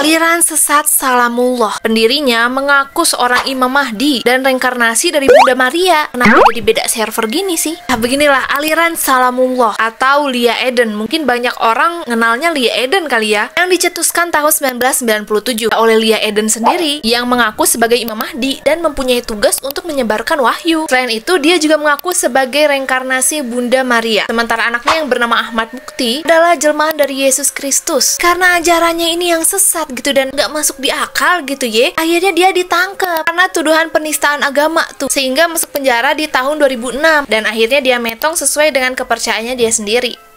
Aliran sesat Salamullah Pendirinya mengaku seorang Imam Mahdi dan reinkarnasi dari Bunda Maria Kenapa jadi beda server gini sih? Nah beginilah aliran Salamullah atau Lia Eden Mungkin banyak orang kenalnya Lia Eden kali ya Yang dicetuskan tahun 1997 oleh Lia Eden sendiri Yang mengaku sebagai Imam Mahdi dan mempunyai tugas untuk menyebarkan wahyu Selain itu dia juga mengaku sebagai reinkarnasi Bunda Maria Sementara anaknya yang bernama Ahmad Mukti adalah jelmaan dari Yesus Kristus Karena ajarannya ini yang sesat gitu dan nggak masuk di akal gitu ya akhirnya dia ditangkap karena tuduhan penistaan agama tuh sehingga masuk penjara di tahun 2006 dan akhirnya dia metong sesuai dengan kepercayaannya dia sendiri